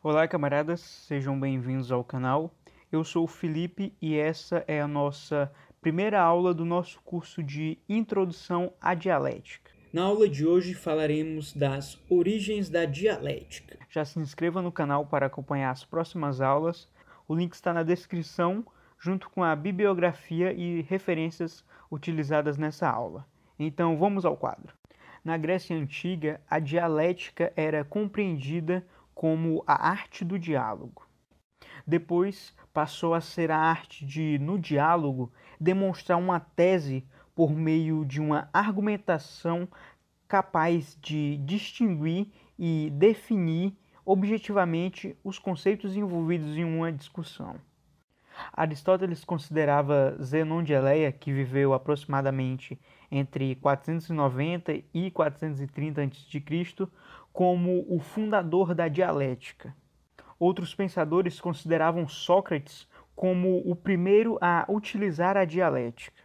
Olá, camaradas, sejam bem-vindos ao canal. Eu sou o Felipe e essa é a nossa primeira aula do nosso curso de Introdução à Dialética. Na aula de hoje falaremos das origens da dialética. Já se inscreva no canal para acompanhar as próximas aulas. O link está na descrição, junto com a bibliografia e referências utilizadas nessa aula. Então, vamos ao quadro. Na Grécia Antiga, a dialética era compreendida como a arte do diálogo. Depois passou a ser a arte de, no diálogo, demonstrar uma tese por meio de uma argumentação capaz de distinguir e definir objetivamente os conceitos envolvidos em uma discussão. Aristóteles considerava Zenon de Eleia, que viveu aproximadamente entre 490 e 430 a.C. como o fundador da dialética. Outros pensadores consideravam Sócrates como o primeiro a utilizar a dialética.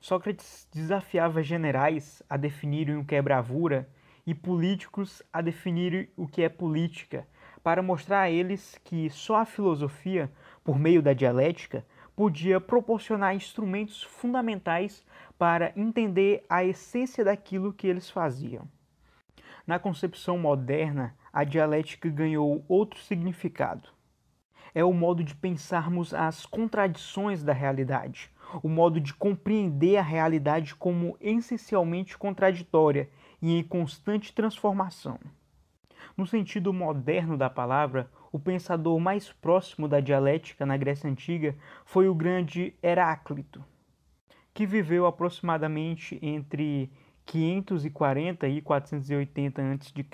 Sócrates desafiava generais a definirem o que é bravura e políticos a definirem o que é política, para mostrar a eles que só a filosofia, por meio da dialética, podia proporcionar instrumentos fundamentais para entender a essência daquilo que eles faziam. Na concepção moderna, a dialética ganhou outro significado. É o modo de pensarmos as contradições da realidade, o modo de compreender a realidade como essencialmente contraditória e em constante transformação. No sentido moderno da palavra, o pensador mais próximo da dialética na Grécia Antiga foi o grande Heráclito, que viveu aproximadamente entre 540 e 480 a.C.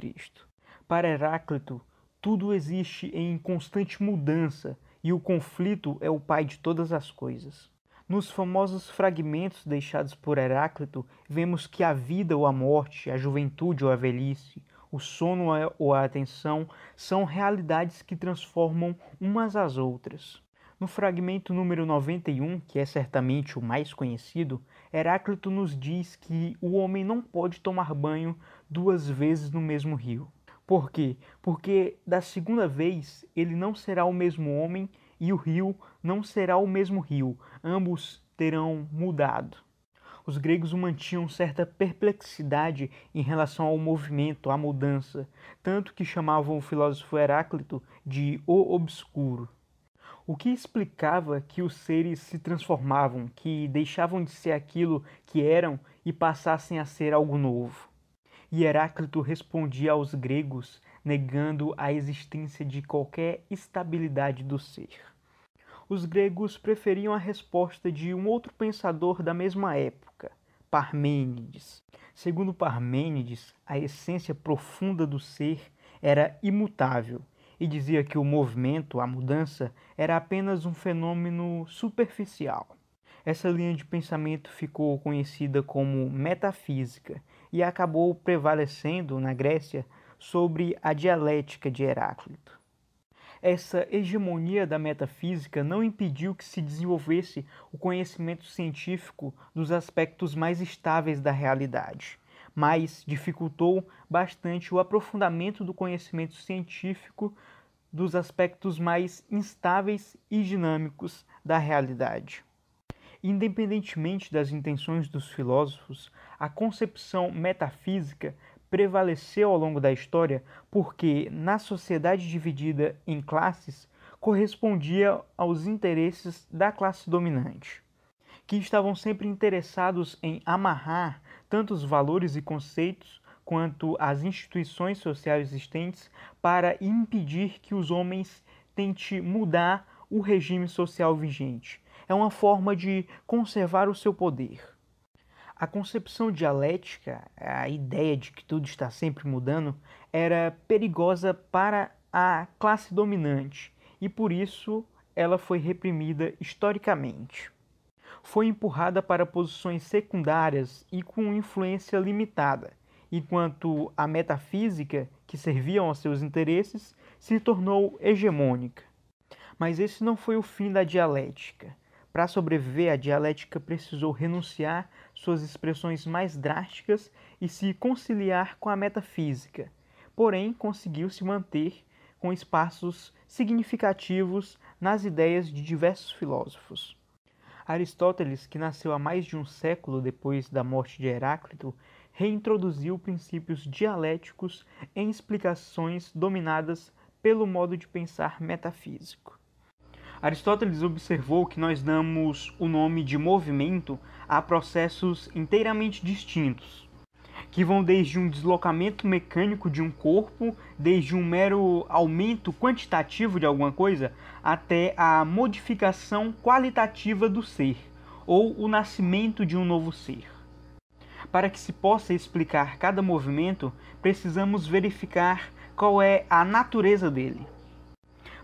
Para Heráclito, tudo existe em constante mudança e o conflito é o pai de todas as coisas. Nos famosos fragmentos deixados por Heráclito, vemos que a vida ou a morte, a juventude ou a velhice, o sono ou a atenção são realidades que transformam umas às outras. No fragmento número 91, que é certamente o mais conhecido, Heráclito nos diz que o homem não pode tomar banho duas vezes no mesmo rio. Por quê? Porque da segunda vez ele não será o mesmo homem e o rio não será o mesmo rio. Ambos terão mudado os gregos mantinham certa perplexidade em relação ao movimento, à mudança, tanto que chamavam o filósofo Heráclito de o obscuro. O que explicava que os seres se transformavam, que deixavam de ser aquilo que eram e passassem a ser algo novo? E Heráclito respondia aos gregos negando a existência de qualquer estabilidade do ser os gregos preferiam a resposta de um outro pensador da mesma época, Parmênides. Segundo Parmênides, a essência profunda do ser era imutável e dizia que o movimento, a mudança, era apenas um fenômeno superficial. Essa linha de pensamento ficou conhecida como metafísica e acabou prevalecendo na Grécia sobre a dialética de Heráclito. Essa hegemonia da metafísica não impediu que se desenvolvesse o conhecimento científico dos aspectos mais estáveis da realidade, mas dificultou bastante o aprofundamento do conhecimento científico dos aspectos mais instáveis e dinâmicos da realidade. Independentemente das intenções dos filósofos, a concepção metafísica prevaleceu ao longo da história porque, na sociedade dividida em classes, correspondia aos interesses da classe dominante, que estavam sempre interessados em amarrar tanto os valores e conceitos quanto as instituições sociais existentes para impedir que os homens tente mudar o regime social vigente. É uma forma de conservar o seu poder. A concepção dialética, a ideia de que tudo está sempre mudando, era perigosa para a classe dominante e por isso ela foi reprimida historicamente. Foi empurrada para posições secundárias e com influência limitada, enquanto a metafísica, que serviam aos seus interesses, se tornou hegemônica. Mas esse não foi o fim da dialética. Para sobreviver, a dialética precisou renunciar suas expressões mais drásticas e se conciliar com a metafísica. Porém, conseguiu se manter com espaços significativos nas ideias de diversos filósofos. Aristóteles, que nasceu há mais de um século depois da morte de Heráclito, reintroduziu princípios dialéticos em explicações dominadas pelo modo de pensar metafísico. Aristóteles observou que nós damos o nome de movimento a processos inteiramente distintos, que vão desde um deslocamento mecânico de um corpo, desde um mero aumento quantitativo de alguma coisa, até a modificação qualitativa do ser, ou o nascimento de um novo ser. Para que se possa explicar cada movimento, precisamos verificar qual é a natureza dele.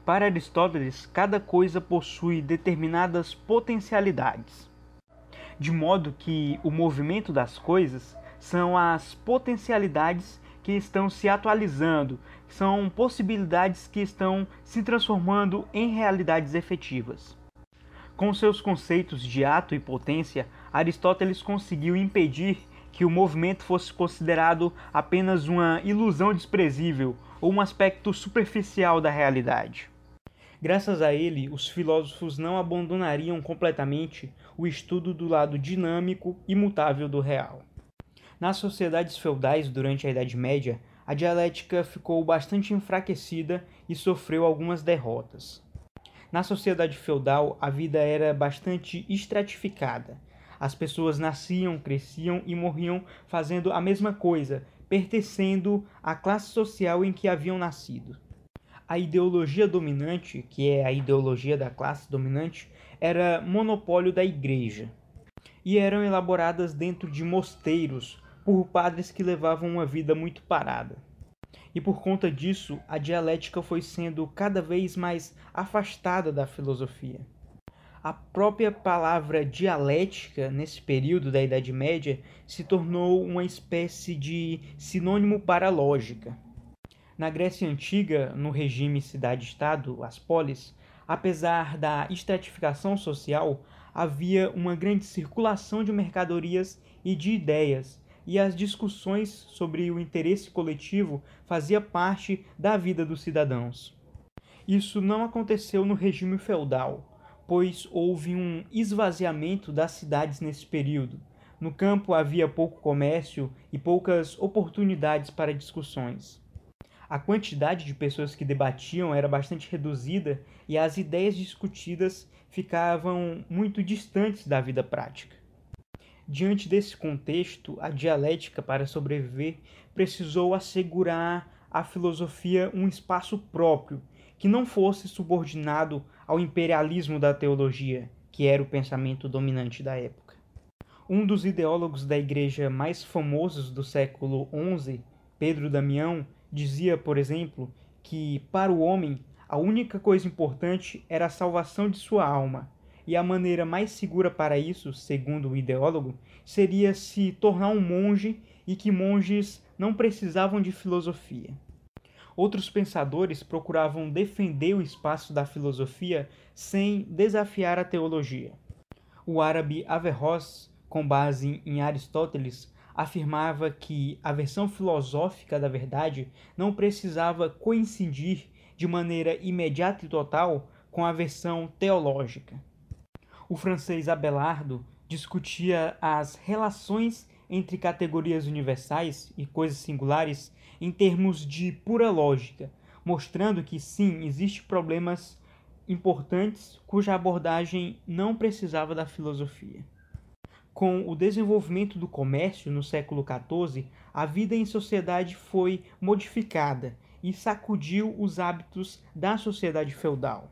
Para Aristóteles, cada coisa possui determinadas potencialidades, de modo que o movimento das coisas são as potencialidades que estão se atualizando, são possibilidades que estão se transformando em realidades efetivas. Com seus conceitos de ato e potência, Aristóteles conseguiu impedir que o movimento fosse considerado apenas uma ilusão desprezível ou um aspecto superficial da realidade. Graças a ele, os filósofos não abandonariam completamente o estudo do lado dinâmico e mutável do real. Nas sociedades feudais durante a Idade Média, a dialética ficou bastante enfraquecida e sofreu algumas derrotas. Na sociedade feudal, a vida era bastante estratificada. As pessoas nasciam, cresciam e morriam fazendo a mesma coisa, pertencendo à classe social em que haviam nascido a ideologia dominante, que é a ideologia da classe dominante, era monopólio da igreja e eram elaboradas dentro de mosteiros por padres que levavam uma vida muito parada. E por conta disso, a dialética foi sendo cada vez mais afastada da filosofia. A própria palavra dialética, nesse período da Idade Média, se tornou uma espécie de sinônimo para lógica na Grécia Antiga, no regime cidade-estado, as polis, apesar da estratificação social, havia uma grande circulação de mercadorias e de ideias, e as discussões sobre o interesse coletivo fazia parte da vida dos cidadãos. Isso não aconteceu no regime feudal, pois houve um esvaziamento das cidades nesse período. No campo havia pouco comércio e poucas oportunidades para discussões a quantidade de pessoas que debatiam era bastante reduzida e as ideias discutidas ficavam muito distantes da vida prática. Diante desse contexto, a dialética, para sobreviver, precisou assegurar à filosofia um espaço próprio, que não fosse subordinado ao imperialismo da teologia, que era o pensamento dominante da época. Um dos ideólogos da igreja mais famosos do século XI, Pedro Damião, dizia, por exemplo, que para o homem a única coisa importante era a salvação de sua alma, e a maneira mais segura para isso, segundo o ideólogo, seria se tornar um monge e que monges não precisavam de filosofia. Outros pensadores procuravam defender o espaço da filosofia sem desafiar a teologia. O árabe Averroes, com base em Aristóteles, afirmava que a versão filosófica da verdade não precisava coincidir de maneira imediata e total com a versão teológica. O francês Abelardo discutia as relações entre categorias universais e coisas singulares em termos de pura lógica, mostrando que sim, existem problemas importantes cuja abordagem não precisava da filosofia. Com o desenvolvimento do comércio no século XIV, a vida em sociedade foi modificada e sacudiu os hábitos da sociedade feudal.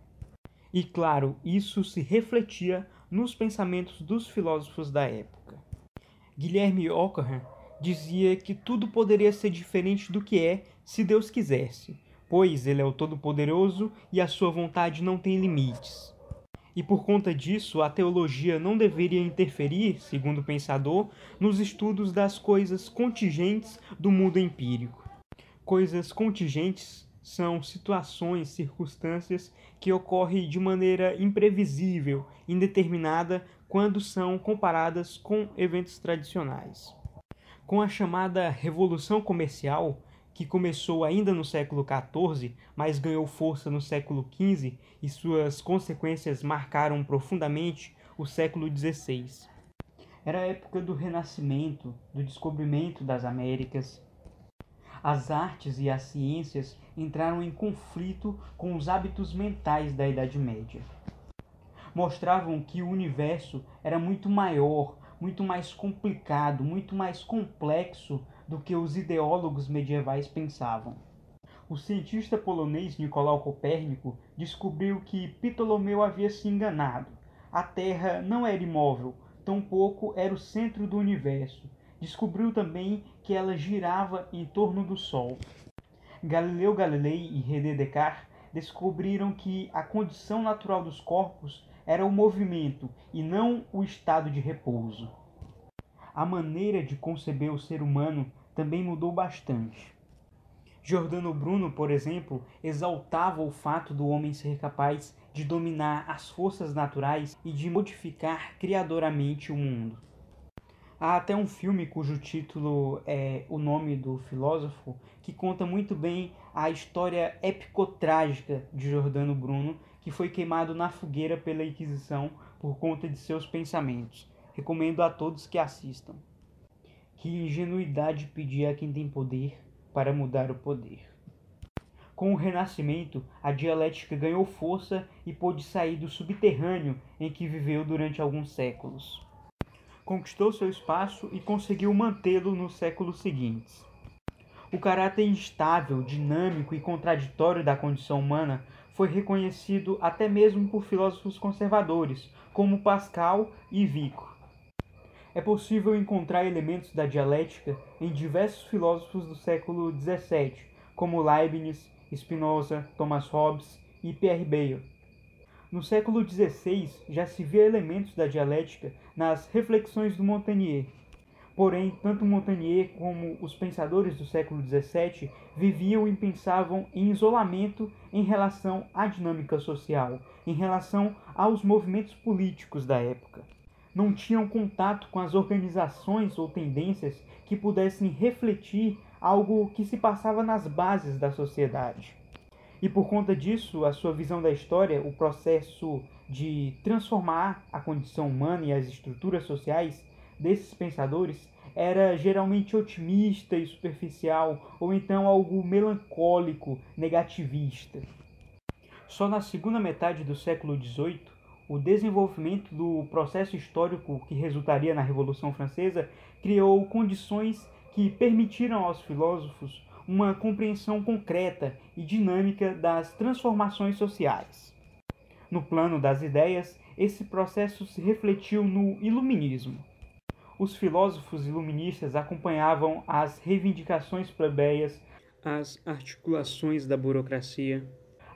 E claro, isso se refletia nos pensamentos dos filósofos da época. Guilherme Ockham dizia que tudo poderia ser diferente do que é se Deus quisesse, pois ele é o Todo-Poderoso e a sua vontade não tem limites e por conta disso a teologia não deveria interferir, segundo o pensador, nos estudos das coisas contingentes do mundo empírico. Coisas contingentes são situações, circunstâncias que ocorrem de maneira imprevisível, indeterminada, quando são comparadas com eventos tradicionais. Com a chamada revolução comercial, que começou ainda no século XIV, mas ganhou força no século XV e suas consequências marcaram profundamente o século XVI. Era a época do Renascimento, do descobrimento das Américas. As artes e as ciências entraram em conflito com os hábitos mentais da Idade Média. Mostravam que o universo era muito maior, muito mais complicado, muito mais complexo do que os ideólogos medievais pensavam. O cientista polonês Nicolau Copérnico descobriu que Ptolomeu havia se enganado. A Terra não era imóvel, tampouco era o centro do universo. Descobriu também que ela girava em torno do Sol. Galileu Galilei e René Descartes descobriram que a condição natural dos corpos era o movimento e não o estado de repouso. A maneira de conceber o ser humano também mudou bastante. Jordano Bruno, por exemplo, exaltava o fato do homem ser capaz de dominar as forças naturais e de modificar criadoramente o mundo. Há até um filme cujo título é o nome do filósofo, que conta muito bem a história épico trágica de Jordano Bruno, que foi queimado na fogueira pela Inquisição por conta de seus pensamentos. Recomendo a todos que assistam. Que ingenuidade pedir a quem tem poder para mudar o poder. Com o Renascimento, a dialética ganhou força e pôde sair do subterrâneo em que viveu durante alguns séculos. Conquistou seu espaço e conseguiu mantê-lo nos séculos seguintes. O caráter instável, dinâmico e contraditório da condição humana foi reconhecido até mesmo por filósofos conservadores, como Pascal e Vico é possível encontrar elementos da dialética em diversos filósofos do século XVII, como Leibniz, Spinoza, Thomas Hobbes e Pierre Bayle. No século XVI já se via elementos da dialética nas reflexões do Montagnier. Porém, tanto Montagnier como os pensadores do século XVII viviam e pensavam em isolamento em relação à dinâmica social, em relação aos movimentos políticos da época não tinham contato com as organizações ou tendências que pudessem refletir algo que se passava nas bases da sociedade. E por conta disso, a sua visão da história, o processo de transformar a condição humana e as estruturas sociais desses pensadores era geralmente otimista e superficial, ou então algo melancólico, negativista. Só na segunda metade do século XVIII o desenvolvimento do processo histórico que resultaria na Revolução Francesa criou condições que permitiram aos filósofos uma compreensão concreta e dinâmica das transformações sociais. No plano das ideias, esse processo se refletiu no Iluminismo. Os filósofos iluministas acompanhavam as reivindicações plebeias, as articulações da burocracia,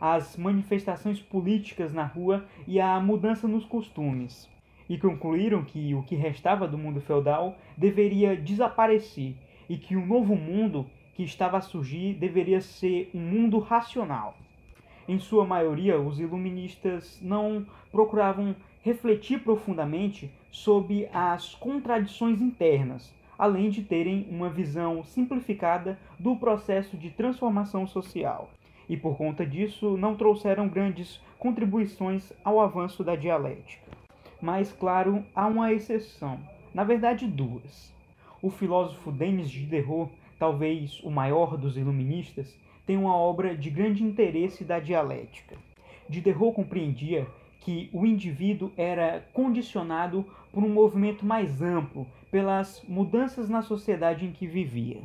as manifestações políticas na rua e a mudança nos costumes. E concluíram que o que restava do mundo feudal deveria desaparecer e que o um novo mundo que estava a surgir deveria ser um mundo racional. Em sua maioria, os iluministas não procuravam refletir profundamente sobre as contradições internas, além de terem uma visão simplificada do processo de transformação social e por conta disso não trouxeram grandes contribuições ao avanço da dialética. Mas, claro, há uma exceção, na verdade, duas. O filósofo Denis Diderot, talvez o maior dos iluministas, tem uma obra de grande interesse da dialética. Diderot compreendia que o indivíduo era condicionado por um movimento mais amplo, pelas mudanças na sociedade em que vivia.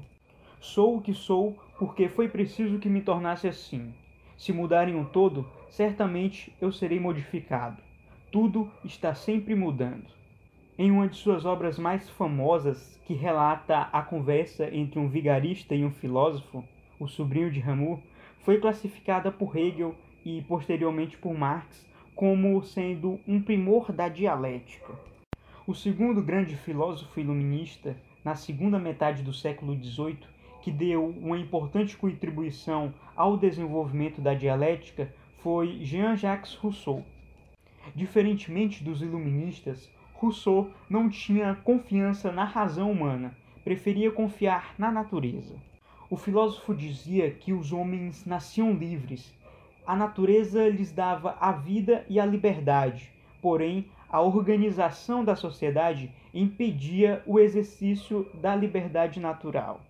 Sou o que sou porque foi preciso que me tornasse assim. Se mudarem o todo, certamente eu serei modificado. Tudo está sempre mudando. Em uma de suas obras mais famosas, que relata a conversa entre um vigarista e um filósofo, o sobrinho de Ramu, foi classificada por Hegel e posteriormente por Marx como sendo um primor da dialética. O segundo grande filósofo iluminista, na segunda metade do século XVIII, que deu uma importante contribuição ao desenvolvimento da dialética foi Jean-Jacques Rousseau. Diferentemente dos iluministas, Rousseau não tinha confiança na razão humana, preferia confiar na natureza. O filósofo dizia que os homens nasciam livres. A natureza lhes dava a vida e a liberdade, porém, a organização da sociedade impedia o exercício da liberdade natural.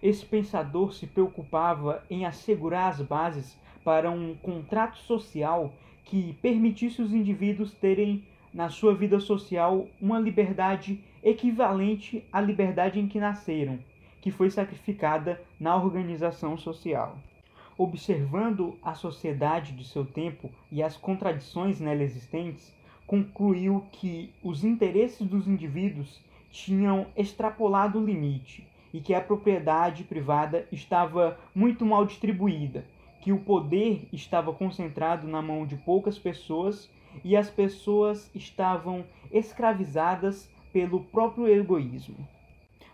Esse pensador se preocupava em assegurar as bases para um contrato social que permitisse os indivíduos terem na sua vida social uma liberdade equivalente à liberdade em que nasceram, que foi sacrificada na organização social. Observando a sociedade de seu tempo e as contradições nela existentes, concluiu que os interesses dos indivíduos tinham extrapolado o limite e que a propriedade privada estava muito mal distribuída, que o poder estava concentrado na mão de poucas pessoas e as pessoas estavam escravizadas pelo próprio egoísmo.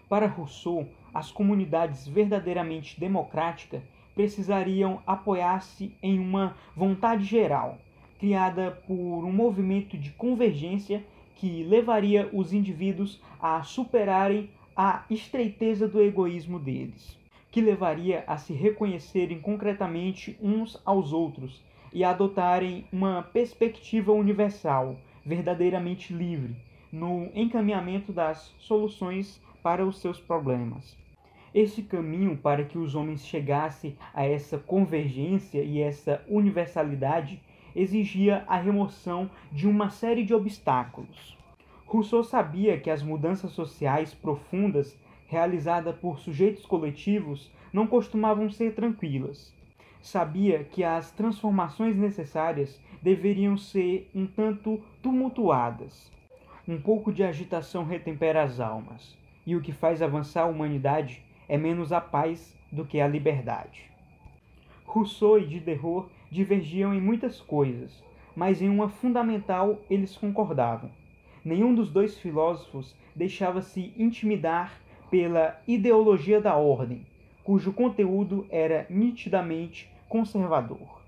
Para Rousseau, as comunidades verdadeiramente democráticas precisariam apoiar-se em uma vontade geral, criada por um movimento de convergência que levaria os indivíduos a superarem a estreiteza do egoísmo deles, que levaria a se reconhecerem concretamente uns aos outros e a adotarem uma perspectiva universal, verdadeiramente livre, no encaminhamento das soluções para os seus problemas. Esse caminho para que os homens chegassem a essa convergência e essa universalidade exigia a remoção de uma série de obstáculos. Rousseau sabia que as mudanças sociais profundas realizadas por sujeitos coletivos não costumavam ser tranquilas. Sabia que as transformações necessárias deveriam ser um tanto tumultuadas. Um pouco de agitação retempera as almas, e o que faz avançar a humanidade é menos a paz do que a liberdade. Rousseau e Diderot divergiam em muitas coisas, mas em uma fundamental eles concordavam Nenhum dos dois filósofos deixava-se intimidar pela ideologia da ordem, cujo conteúdo era nitidamente conservador.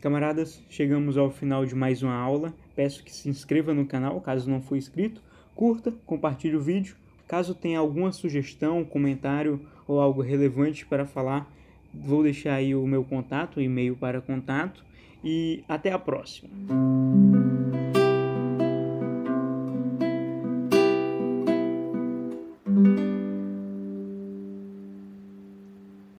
Camaradas, chegamos ao final de mais uma aula. Peço que se inscreva no canal caso não for inscrito, curta, compartilhe o vídeo. Caso tenha alguma sugestão, comentário ou algo relevante para falar, vou deixar aí o meu contato, o e-mail para contato. E até a próxima!